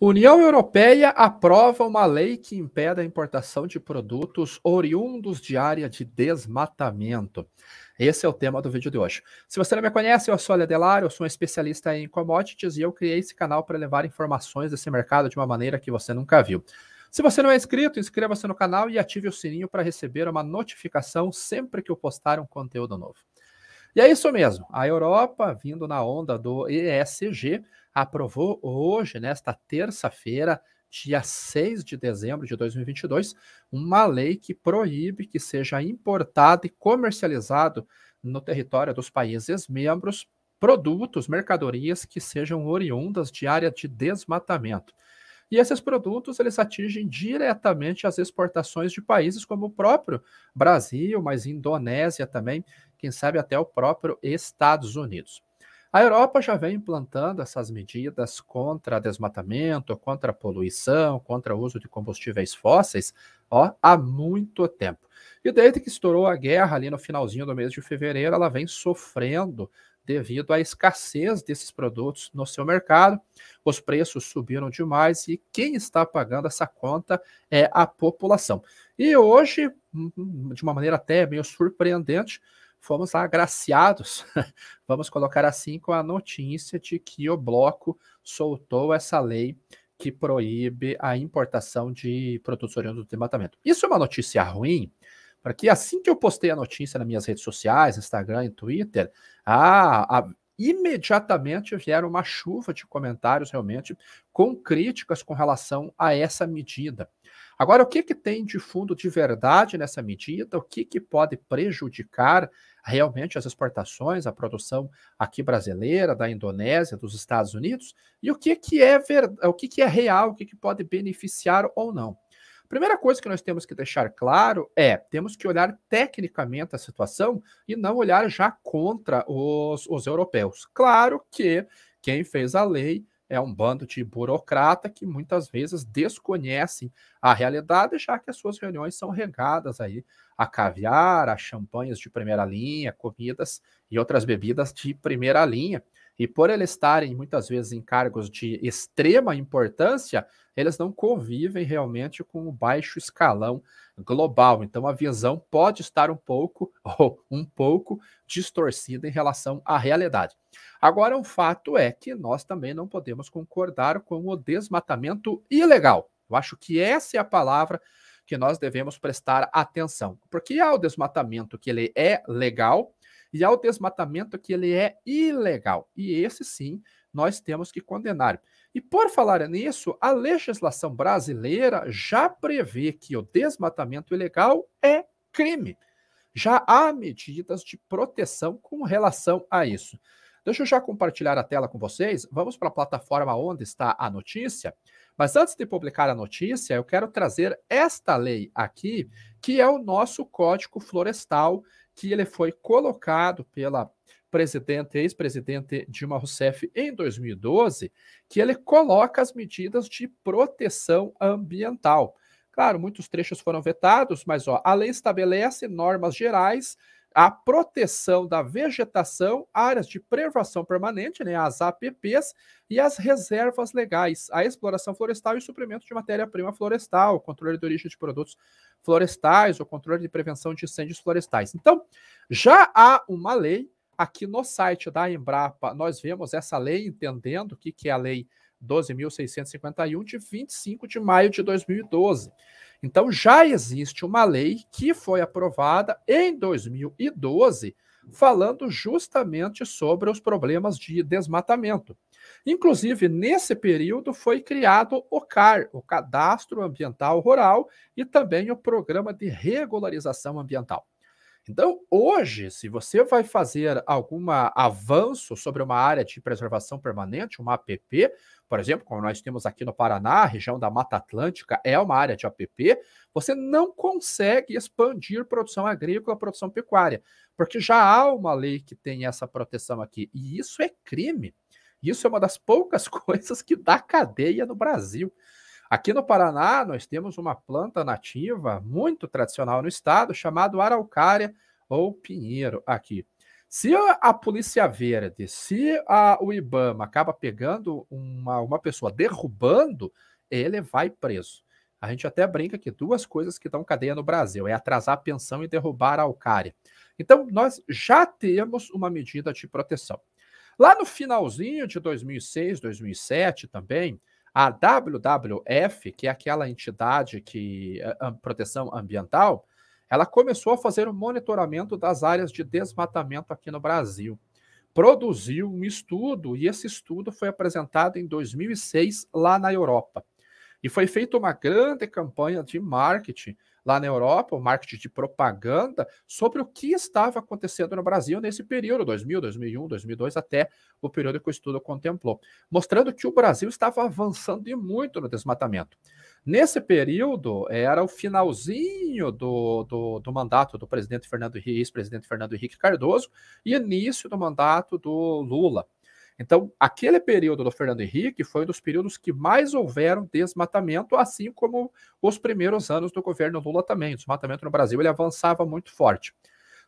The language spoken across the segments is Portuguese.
União Europeia aprova uma lei que impede a importação de produtos oriundos de área de desmatamento. Esse é o tema do vídeo de hoje. Se você não me conhece, eu sou a Adelário, eu sou um especialista em commodities e eu criei esse canal para levar informações desse mercado de uma maneira que você nunca viu. Se você não é inscrito, inscreva-se no canal e ative o sininho para receber uma notificação sempre que eu postar um conteúdo novo. E é isso mesmo. A Europa, vindo na onda do ESG, aprovou hoje, nesta terça-feira, dia 6 de dezembro de 2022, uma lei que proíbe que seja importado e comercializado no território dos países membros produtos, mercadorias que sejam oriundas de área de desmatamento. E esses produtos eles atingem diretamente as exportações de países como o próprio Brasil, mas Indonésia também, quem sabe até o próprio Estados Unidos. A Europa já vem implantando essas medidas contra desmatamento, contra poluição, contra o uso de combustíveis fósseis, ó, há muito tempo. E desde que estourou a guerra ali no finalzinho do mês de fevereiro, ela vem sofrendo devido à escassez desses produtos no seu mercado. Os preços subiram demais e quem está pagando essa conta é a população. E hoje, hum, de uma maneira até meio surpreendente, fomos agraciados, vamos colocar assim, com a notícia de que o bloco soltou essa lei que proíbe a importação de produtos oriundos do desmatamento. Isso é uma notícia ruim? para que assim que eu postei a notícia nas minhas redes sociais, Instagram e Twitter, a imediatamente vieram uma chuva de comentários realmente com críticas com relação a essa medida. Agora, o que, que tem de fundo de verdade nessa medida? O que, que pode prejudicar realmente as exportações, a produção aqui brasileira, da Indonésia, dos Estados Unidos? E o que, que, é, ver... o que, que é real, o que, que pode beneficiar ou não? Primeira coisa que nós temos que deixar claro é, temos que olhar tecnicamente a situação e não olhar já contra os, os europeus. Claro que quem fez a lei é um bando de burocrata que muitas vezes desconhecem a realidade, já que as suas reuniões são regadas aí a caviar, a champanhes de primeira linha, comidas e outras bebidas de primeira linha. E por eles estarem muitas vezes em cargos de extrema importância, eles não convivem realmente com o baixo escalão global. Então a visão pode estar um pouco ou um pouco distorcida em relação à realidade. Agora, um fato é que nós também não podemos concordar com o desmatamento ilegal. Eu acho que essa é a palavra que nós devemos prestar atenção, porque há o desmatamento que ele é legal, e ao o desmatamento que ele é ilegal. E esse sim nós temos que condenar. E por falar nisso, a legislação brasileira já prevê que o desmatamento ilegal é crime. Já há medidas de proteção com relação a isso. Deixa eu já compartilhar a tela com vocês. Vamos para a plataforma onde está a notícia. Mas antes de publicar a notícia, eu quero trazer esta lei aqui, que é o nosso Código Florestal, que ele foi colocado pela presidente, ex-presidente Dilma Rousseff em 2012, que ele coloca as medidas de proteção ambiental. Claro, muitos trechos foram vetados, mas ó, a lei estabelece normas gerais a proteção da vegetação, áreas de preservação permanente, né, as APPs, e as reservas legais, a exploração florestal e o suprimento de matéria-prima florestal, o controle de origem de produtos florestais, o controle de prevenção de incêndios florestais. Então, já há uma lei aqui no site da Embrapa, nós vemos essa lei entendendo o que, que é a lei 12.651 de 25 de maio de 2012. Então já existe uma lei que foi aprovada em 2012 falando justamente sobre os problemas de desmatamento. Inclusive, nesse período foi criado o CAR, o Cadastro Ambiental Rural, e também o Programa de Regularização Ambiental. Então, hoje, se você vai fazer algum avanço sobre uma área de preservação permanente, uma APP, por exemplo, como nós temos aqui no Paraná, a região da Mata Atlântica é uma área de APP, você não consegue expandir produção agrícola, produção pecuária, porque já há uma lei que tem essa proteção aqui, e isso é crime. Isso é uma das poucas coisas que dá cadeia no Brasil. Aqui no Paraná, nós temos uma planta nativa muito tradicional no estado, chamado araucária ou pinheiro aqui. Se a Polícia Verde, se a, o IBAMA acaba pegando uma, uma pessoa, derrubando, ele vai preso. A gente até brinca que duas coisas que dão cadeia no Brasil é atrasar a pensão e derrubar a Alcária. Então, nós já temos uma medida de proteção. Lá no finalzinho de 2006, 2007 também, a WWF, que é aquela entidade que proteção ambiental, ela começou a fazer o um monitoramento das áreas de desmatamento aqui no Brasil. Produziu um estudo, e esse estudo foi apresentado em 2006 lá na Europa. E foi feita uma grande campanha de marketing lá na Europa, o marketing de propaganda, sobre o que estava acontecendo no Brasil nesse período, 2000, 2001, 2002, até o período que o estudo contemplou, mostrando que o Brasil estava avançando e muito no desmatamento. Nesse período, era o finalzinho do, do, do mandato do presidente Fernando ex-presidente Fernando Henrique Cardoso e início do mandato do Lula. Então, aquele período do Fernando Henrique foi um dos períodos que mais houveram desmatamento, assim como os primeiros anos do governo Lula também. O desmatamento no Brasil ele avançava muito forte.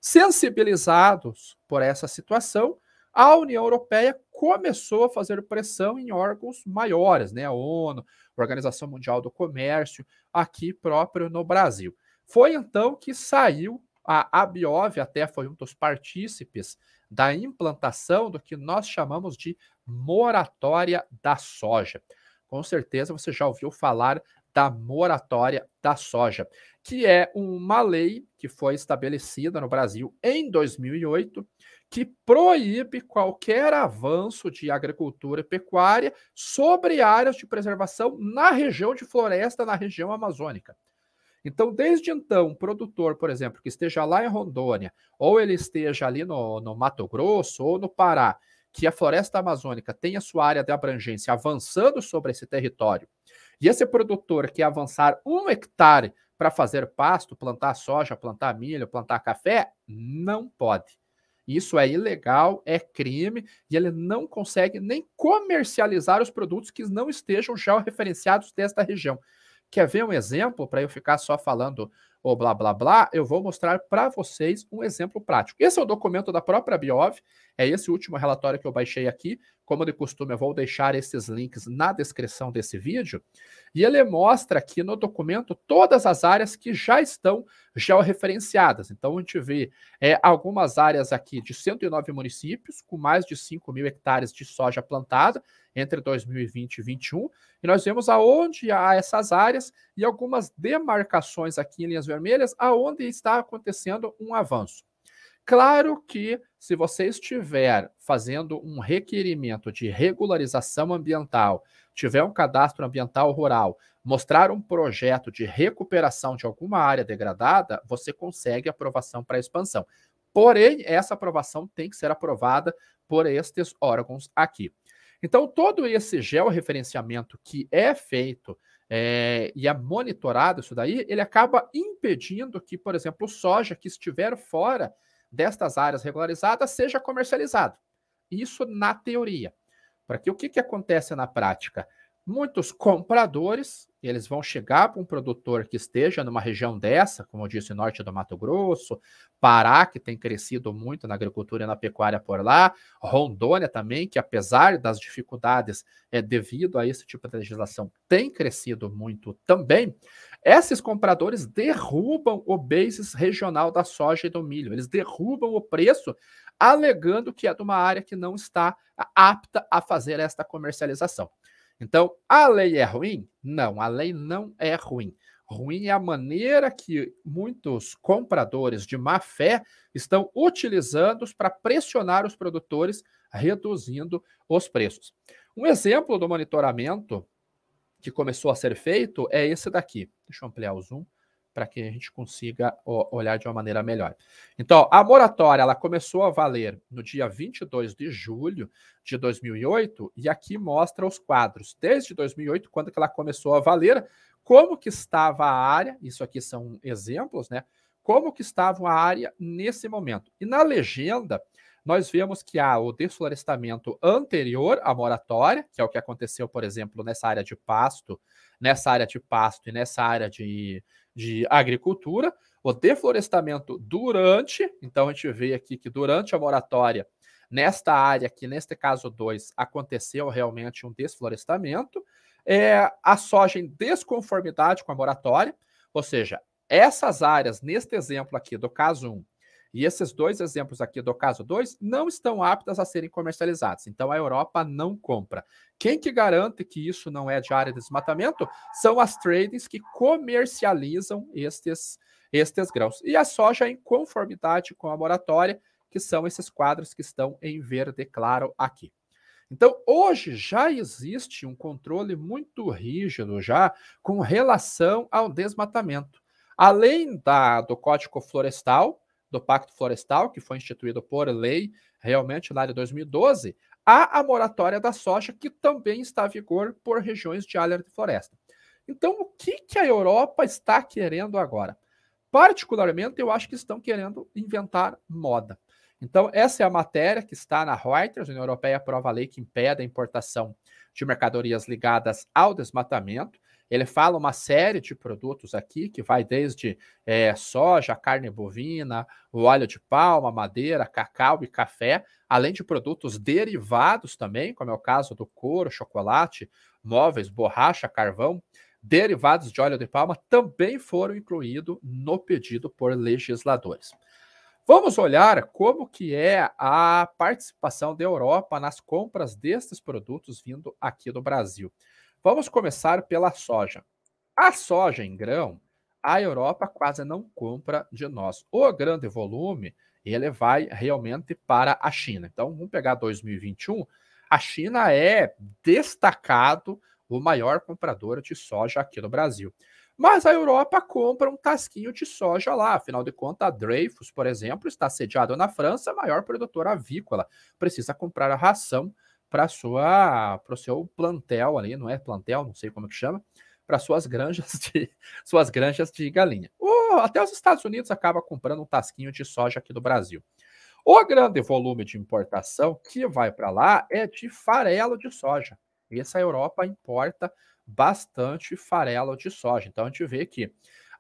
Sensibilizados por essa situação, a União Europeia começou a fazer pressão em órgãos maiores, né? A ONU, Organização Mundial do Comércio, aqui próprio no Brasil. Foi então que saiu a Abiov, até foi um dos partícipes da implantação do que nós chamamos de moratória da soja. Com certeza você já ouviu falar da moratória da soja, que é uma lei que foi estabelecida no Brasil em 2008, que proíbe qualquer avanço de agricultura e pecuária sobre áreas de preservação na região de floresta, na região amazônica. Então, desde então, um produtor, por exemplo, que esteja lá em Rondônia, ou ele esteja ali no, no Mato Grosso ou no Pará, que a floresta amazônica tenha sua área de abrangência avançando sobre esse território, e esse produtor que avançar um hectare para fazer pasto, plantar soja, plantar milho, plantar café, não pode. Isso é ilegal, é crime, e ele não consegue nem comercializar os produtos que não estejam já referenciados desta região. Quer ver um exemplo para eu ficar só falando ou blá blá blá? Eu vou mostrar para vocês um exemplo prático. Esse é o documento da própria Biov é esse último relatório que eu baixei aqui. Como de costume, eu vou deixar esses links na descrição desse vídeo. E ele mostra aqui no documento todas as áreas que já estão georreferenciadas. Então, a gente vê é, algumas áreas aqui de 109 municípios, com mais de 5 mil hectares de soja plantada entre 2020 e 2021. E nós vemos aonde há essas áreas e algumas demarcações aqui em linhas vermelhas, aonde está acontecendo um avanço. Claro que, se você estiver fazendo um requerimento de regularização ambiental, tiver um cadastro ambiental rural, mostrar um projeto de recuperação de alguma área degradada, você consegue aprovação para expansão. Porém, essa aprovação tem que ser aprovada por estes órgãos aqui. Então, todo esse georreferenciamento que é feito é, e é monitorado isso daí, ele acaba impedindo que, por exemplo, soja que estiver fora destas áreas regularizadas seja comercializado. Isso na teoria. Para que o que, que acontece na prática? muitos compradores, eles vão chegar para um produtor que esteja numa região dessa, como eu disse, norte do Mato Grosso, Pará, que tem crescido muito na agricultura e na pecuária por lá, Rondônia também, que apesar das dificuldades é, devido a esse tipo de legislação, tem crescido muito também. Esses compradores derrubam o basis regional da soja e do milho, eles derrubam o preço alegando que é de uma área que não está apta a fazer esta comercialização. Então, a lei é ruim? Não, a lei não é ruim. Ruim é a maneira que muitos compradores de má fé estão utilizando para pressionar os produtores, reduzindo os preços. Um exemplo do monitoramento que começou a ser feito é esse daqui. Deixa eu ampliar o zoom para que a gente consiga olhar de uma maneira melhor. Então, a moratória ela começou a valer no dia 22 de julho de 2008 e aqui mostra os quadros desde 2008, quando que ela começou a valer, como que estava a área, isso aqui são exemplos, né? Como que estava a área nesse momento. E na legenda, nós vemos que há o desflorestamento anterior à moratória, que é o que aconteceu, por exemplo, nessa área de pasto, nessa área de pasto e nessa área de, de agricultura, o deflorestamento durante, então a gente vê aqui que durante a moratória, nesta área que neste caso 2, aconteceu realmente um desflorestamento, é, a soja em desconformidade com a moratória, ou seja, essas áreas, neste exemplo aqui do caso 1, um, e esses dois exemplos aqui do caso 2 não estão aptas a serem comercializados. Então a Europa não compra. Quem que garante que isso não é de área de desmatamento são as tradings que comercializam estes, estes grãos. E a soja é em conformidade com a moratória, que são esses quadros que estão em verde claro aqui. Então, hoje já existe um controle muito rígido já com relação ao desmatamento. Além da, do Código Florestal, do Pacto Florestal, que foi instituído por lei realmente lá de 2012, há a moratória da soja, que também está em vigor por regiões de área de floresta. Então, o que, que a Europa está querendo agora? Particularmente, eu acho que estão querendo inventar moda. Então, essa é a matéria que está na Reuters. A União Europeia aprova a lei que impede a importação de mercadorias ligadas ao desmatamento. Ele fala uma série de produtos aqui, que vai desde é, soja, carne bovina, óleo de palma, madeira, cacau e café, além de produtos derivados também, como é o caso do couro, chocolate, móveis, borracha, carvão. Derivados de óleo de palma também foram incluídos no pedido por legisladores. Vamos olhar como que é a participação da Europa nas compras destes produtos vindo aqui do Brasil. Vamos começar pela soja. A soja em grão, a Europa quase não compra de nós. O grande volume, ele vai realmente para a China. Então, vamos pegar 2021, a China é destacado o maior comprador de soja aqui no Brasil. Mas a Europa compra um tasquinho de soja lá. Afinal de contas, a Dreyfus, por exemplo, está sediada na França, maior produtora avícola. Precisa comprar a ração para sua para o seu plantel ali, não é plantel, não sei como é que chama, para suas granjas de suas granjas de galinha. até os Estados Unidos acaba comprando um tasquinho de soja aqui do Brasil. O grande volume de importação que vai para lá é de farelo de soja. Essa Europa importa bastante farelo de soja. Então a gente vê que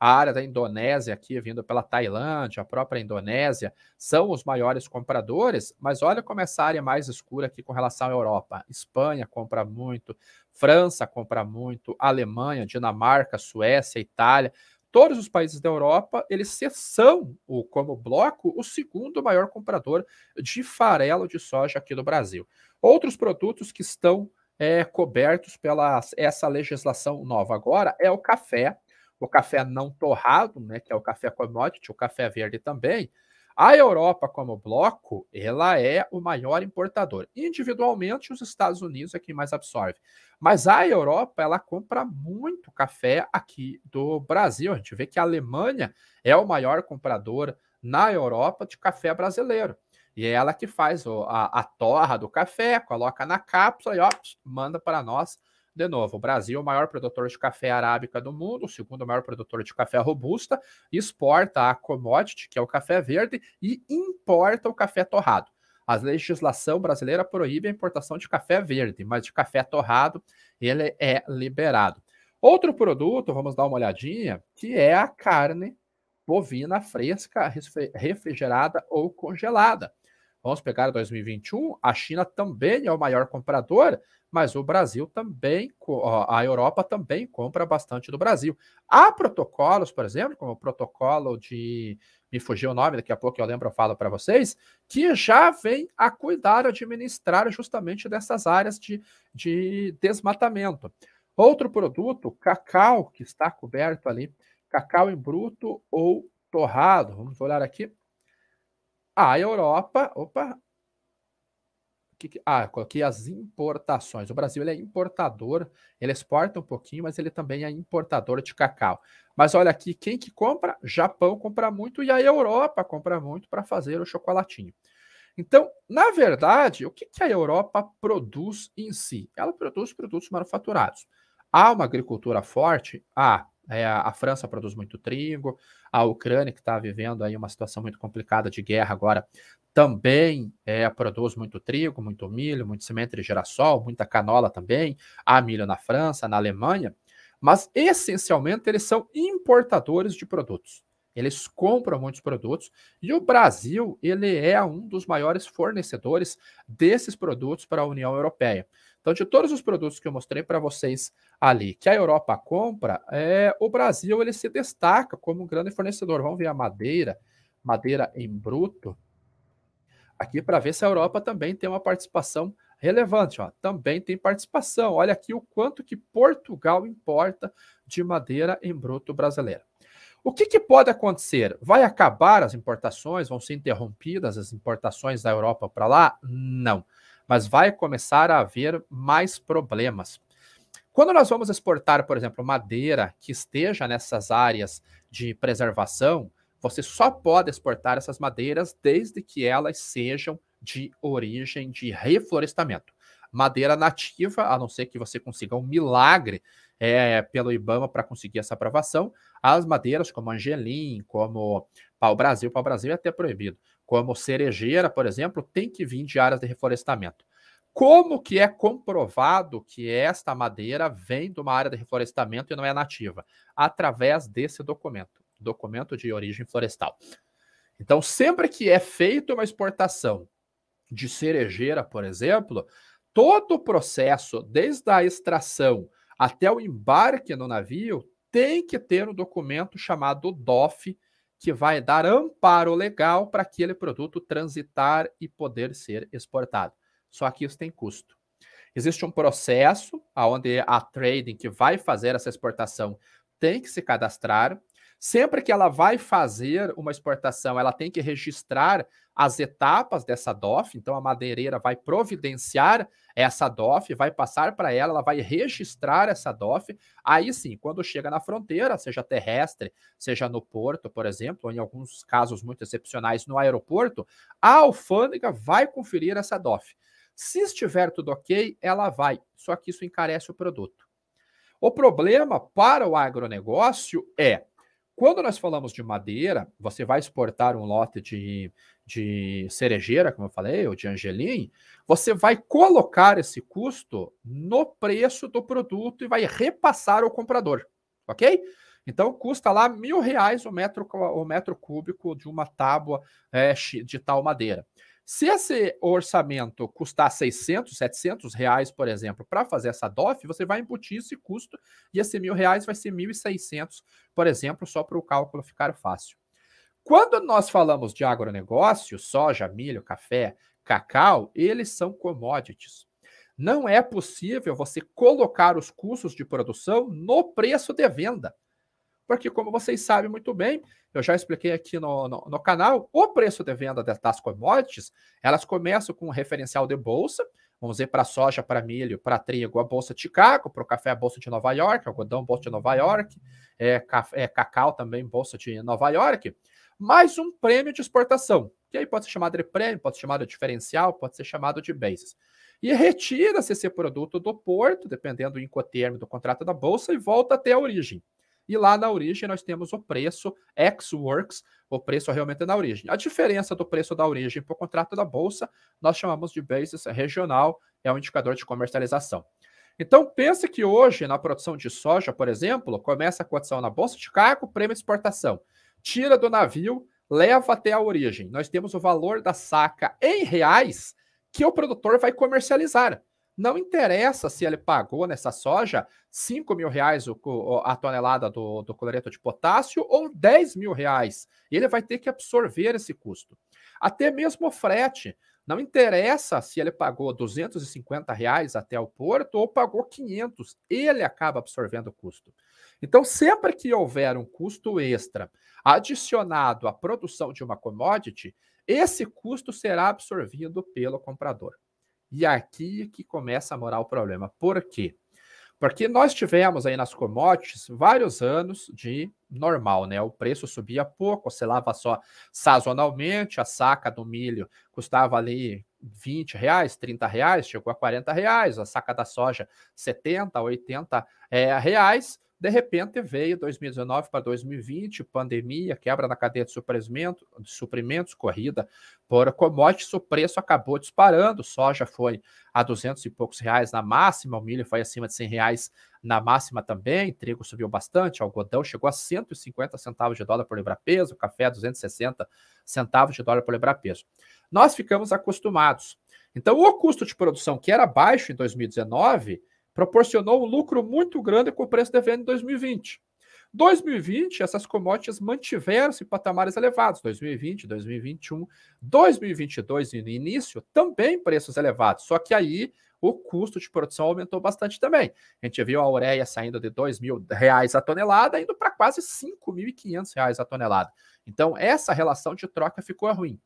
a área da Indonésia aqui, vindo pela Tailândia, a própria Indonésia, são os maiores compradores, mas olha como essa área é mais escura aqui com relação à Europa. Espanha compra muito, França compra muito, Alemanha, Dinamarca, Suécia, Itália todos os países da Europa, eles são, como bloco, o segundo maior comprador de farelo de soja aqui no Brasil. Outros produtos que estão é, cobertos pela essa legislação nova agora é o café, o café não torrado, né, que é o café commodity, o café verde também, a Europa, como bloco, ela é o maior importador. Individualmente, os Estados Unidos é quem mais absorve. Mas a Europa, ela compra muito café aqui do Brasil. A gente vê que a Alemanha é o maior comprador na Europa de café brasileiro. E é ela que faz a, a torra do café, coloca na cápsula e ó, manda para nós de novo, o Brasil é o maior produtor de café arábica do mundo, o segundo maior produtor de café robusta, exporta a commodity, que é o café verde, e importa o café torrado. A legislação brasileira proíbe a importação de café verde, mas de café torrado ele é liberado. Outro produto, vamos dar uma olhadinha, que é a carne bovina fresca, refrigerada ou congelada. Vamos pegar 2021, a China também é o maior comprador, mas o Brasil também, a Europa também compra bastante do Brasil. Há protocolos, por exemplo, como o protocolo de. Me fugiu o nome, daqui a pouco eu lembro, eu falo para vocês, que já vem a cuidar, administrar justamente dessas áreas de, de desmatamento. Outro produto, cacau, que está coberto ali, cacau em bruto ou torrado. Vamos olhar aqui, ah, a Europa, opa, ah, coloquei as importações. O Brasil ele é importador, ele exporta um pouquinho, mas ele também é importador de cacau. Mas olha aqui, quem que compra? Japão compra muito e a Europa compra muito para fazer o chocolatinho. Então, na verdade, o que, que a Europa produz em si? Ela produz produtos manufaturados. Há uma agricultura forte? Há. Ah, é, a França produz muito trigo, a Ucrânia, que está vivendo aí uma situação muito complicada de guerra agora, também é, produz muito trigo, muito milho, muito semente de girassol, muita canola também. Há milho na França, na Alemanha, mas essencialmente eles são importadores de produtos. Eles compram muitos produtos e o Brasil ele é um dos maiores fornecedores desses produtos para a União Europeia. Então, de todos os produtos que eu mostrei para vocês ali que a Europa compra, é, o Brasil ele se destaca como um grande fornecedor. Vamos ver a madeira, madeira em bruto, aqui para ver se a Europa também tem uma participação relevante. Ó. Também tem participação. Olha aqui o quanto que Portugal importa de madeira em bruto brasileira. O que, que, pode acontecer? Vai acabar as importações? Vão ser interrompidas as importações da Europa para lá? Não mas vai começar a haver mais problemas. Quando nós vamos exportar, por exemplo, madeira que esteja nessas áreas de preservação, você só pode exportar essas madeiras desde que elas sejam de origem de reflorestamento. Madeira nativa, a não ser que você consiga um milagre é, pelo Ibama para conseguir essa aprovação, as madeiras como Angelim, como Pau Brasil, Pau Brasil é até proibido, como cerejeira, por exemplo, tem que vir de áreas de reflorestamento. Como que é comprovado que esta madeira vem de uma área de reflorestamento e não é nativa? Através desse documento, documento de origem florestal. Então, sempre que é feita uma exportação de cerejeira, por exemplo, todo o processo, desde a extração até o embarque no navio, tem que ter um documento chamado DOF, que vai dar amparo legal para aquele produto transitar e poder ser exportado. Só que isso tem custo. Existe um processo onde a trading que vai fazer essa exportação tem que se cadastrar, Sempre que ela vai fazer uma exportação, ela tem que registrar as etapas dessa DOF, então a madeireira vai providenciar essa DOF, vai passar para ela, ela vai registrar essa DOF. Aí sim, quando chega na fronteira, seja terrestre, seja no porto, por exemplo, ou em alguns casos muito excepcionais no aeroporto, a alfândega vai conferir essa DOF. Se estiver tudo ok, ela vai, só que isso encarece o produto. O problema para o agronegócio é quando nós falamos de madeira, você vai exportar um lote de, de cerejeira, como eu falei, ou de angelim, você vai colocar esse custo no preço do produto e vai repassar ao comprador, ok? Então custa lá mil reais o metro, o metro cúbico de uma tábua é, de tal madeira. Se esse orçamento custar 600, 700 reais, por exemplo, para fazer essa DOF, você vai embutir esse custo e esse mil reais vai ser 1.600, por exemplo, só para o cálculo ficar fácil. Quando nós falamos de agronegócio, soja, milho, café, cacau, eles são commodities. Não é possível você colocar os custos de produção no preço de venda porque, como vocês sabem muito bem, eu já expliquei aqui no, no, no canal, o preço de venda das commodities, elas começam com um referencial de bolsa, vamos dizer, para soja, para milho, para trigo, a Bolsa de Chicago, para o café, a Bolsa de Nova York, algodão, Bolsa de Nova York, é, café, é, cacau também, Bolsa de Nova York, mais um prêmio de exportação, que aí pode ser chamado de prêmio, pode ser chamado de diferencial, pode ser chamado de basis. E retira-se esse produto do porto, dependendo do incotermo do contrato da Bolsa, e volta até a origem. E lá na origem nós temos o preço ex-works, o preço realmente na é origem. A diferença do preço da origem para o contrato da bolsa, nós chamamos de basis regional, é um indicador de comercialização. Então, pense que hoje, na produção de soja, por exemplo, começa a cotação na Bolsa de Chicago, prêmio de exportação. Tira do navio, leva até a origem. Nós temos o valor da saca em reais que o produtor vai comercializar. Não interessa se ele pagou nessa soja 5 mil reais a tonelada do, do cloreto de potássio ou 10 mil reais. Ele vai ter que absorver esse custo. Até mesmo o frete. Não interessa se ele pagou 250 reais até o porto ou pagou 500, ele acaba absorvendo o custo. Então, sempre que houver um custo extra adicionado à produção de uma commodity, esse custo será absorvido pelo comprador. E aqui que começa a morar o problema. Por quê? Porque nós tivemos aí nas commodities vários anos de normal, né? O preço subia pouco, oscilava só sazonalmente, a saca do milho custava ali 20 reais, 30 reais, chegou a 40 reais, a saca da soja 70, 80 é, reais, de repente veio 2019 para 2020, pandemia, quebra na cadeia de, suprimento, de suprimentos, corrida por commodities, o preço acabou disparando, soja foi a 200 e poucos reais na máxima, o milho foi acima de 100 reais na máxima também, trigo subiu bastante, algodão chegou a 150 centavos de dólar por libra-peso, café a 260 centavos de dólar por libra-peso. Nós ficamos acostumados. Então, o custo de produção, que era baixo em 2019, proporcionou um lucro muito grande com o preço de venda em 2020. 2020, essas commodities mantiveram-se em patamares elevados. 2020, 2021, 2022 no início, também preços elevados. Só que aí o custo de produção aumentou bastante também. A gente viu a ureia saindo de R$ 2.000 a tonelada, indo para quase R$ 5.500 a tonelada. Então, essa relação de troca ficou ruim.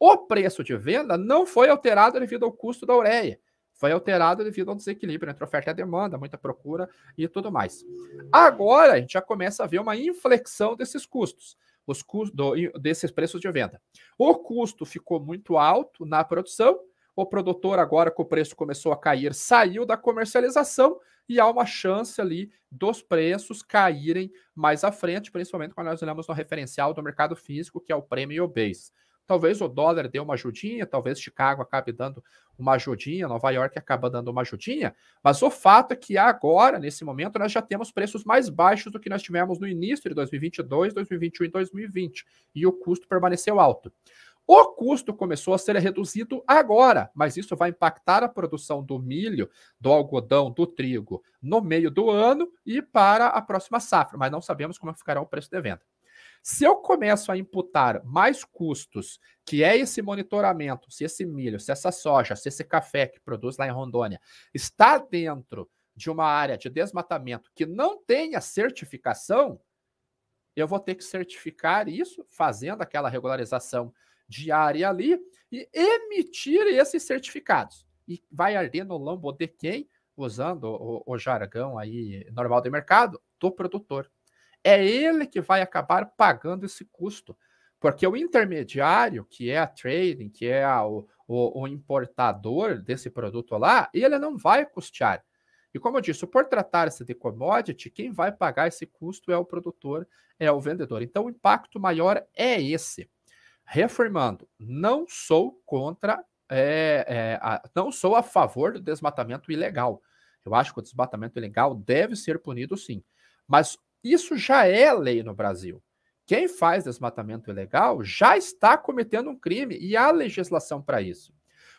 O preço de venda não foi alterado devido ao custo da ureia foi alterado devido a um desequilíbrio entre oferta e demanda, muita procura e tudo mais. Agora a gente já começa a ver uma inflexão desses custos, os custos desses preços de venda. O custo ficou muito alto na produção, o produtor agora que o preço começou a cair, saiu da comercialização e há uma chance ali dos preços caírem mais à frente, principalmente quando nós olhamos no referencial do mercado físico, que é o prêmio e o base. Talvez o dólar dê uma ajudinha, talvez Chicago acabe dando uma ajudinha, Nova York acaba dando uma ajudinha, mas o fato é que agora, nesse momento, nós já temos preços mais baixos do que nós tivemos no início de 2022, 2021 e 2020, e o custo permaneceu alto. O custo começou a ser reduzido agora, mas isso vai impactar a produção do milho, do algodão, do trigo no meio do ano e para a próxima safra, mas não sabemos como ficará o preço de venda. Se eu começo a imputar mais custos, que é esse monitoramento, se esse milho, se essa soja, se esse café que produz lá em Rondônia está dentro de uma área de desmatamento que não tenha certificação, eu vou ter que certificar isso fazendo aquela regularização diária ali e emitir esses certificados. E vai arder no lombo de quem? Usando o, o jargão aí normal do mercado, do produtor é ele que vai acabar pagando esse custo. Porque o intermediário, que é a trading, que é a, o, o, importador desse produto lá, ele não vai custear. E como eu disse, por tratar-se de commodity, quem vai pagar esse custo é o produtor, é o vendedor. Então o impacto maior é esse. Reafirmando, não sou contra, é, é, a, não sou a favor do desmatamento ilegal. Eu acho que o desmatamento ilegal deve ser punido sim. Mas isso já é lei no Brasil. Quem faz desmatamento ilegal já está cometendo um crime e há legislação para isso.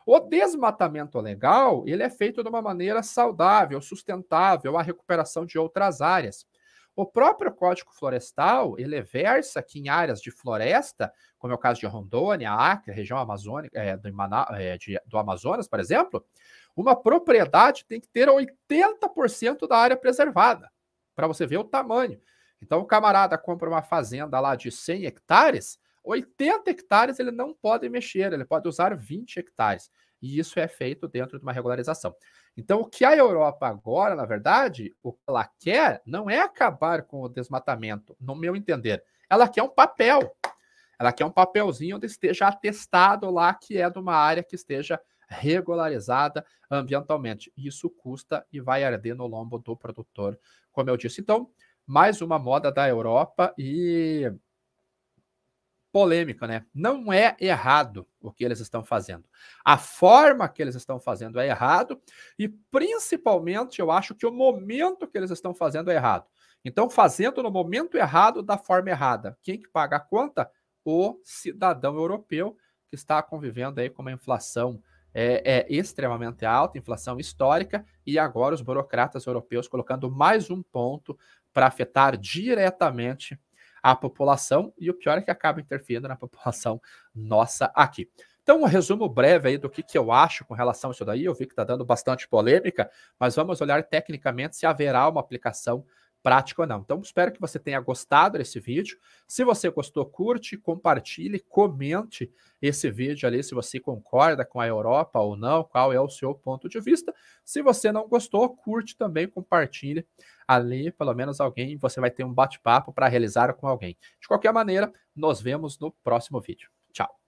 O desmatamento legal, ele é feito de uma maneira saudável, sustentável, a recuperação de outras áreas. O próprio Código Florestal, ele é versa que em áreas de floresta, como é o caso de Rondônia, Acre, região amazônica, é, do, é, de, do Amazonas, por exemplo, uma propriedade tem que ter 80% da área preservada para você ver o tamanho. Então, o camarada compra uma fazenda lá de 100 hectares, 80 hectares ele não pode mexer, ele pode usar 20 hectares. E isso é feito dentro de uma regularização. Então, o que a Europa agora, na verdade, o que ela quer não é acabar com o desmatamento, no meu entender. Ela quer um papel. Ela quer um papelzinho onde esteja atestado lá que é de uma área que esteja regularizada ambientalmente. Isso custa e vai arder no lombo do produtor, como eu disse. Então, mais uma moda da Europa e polêmica, né? Não é errado o que eles estão fazendo. A forma que eles estão fazendo é errado e principalmente eu acho que o momento que eles estão fazendo é errado. Então, fazendo no momento errado, da forma errada. Quem que paga a conta? O cidadão europeu que está convivendo aí com uma inflação é, é extremamente alta, inflação histórica, e agora os burocratas europeus colocando mais um ponto para afetar diretamente a população, e o pior é que acaba interferindo na população nossa aqui. Então, um resumo breve aí do que, que eu acho com relação a isso daí. Eu vi que está dando bastante polêmica, mas vamos olhar tecnicamente se haverá uma aplicação prática ou não. Então, espero que você tenha gostado desse vídeo. Se você gostou, curte, compartilhe, comente esse vídeo ali se você concorda com a Europa ou não, qual é o seu ponto de vista. Se você não gostou, curte também, compartilhe ali, pelo menos alguém, você vai ter um bate-papo para realizar com alguém. De qualquer maneira, nos vemos no próximo vídeo. Tchau.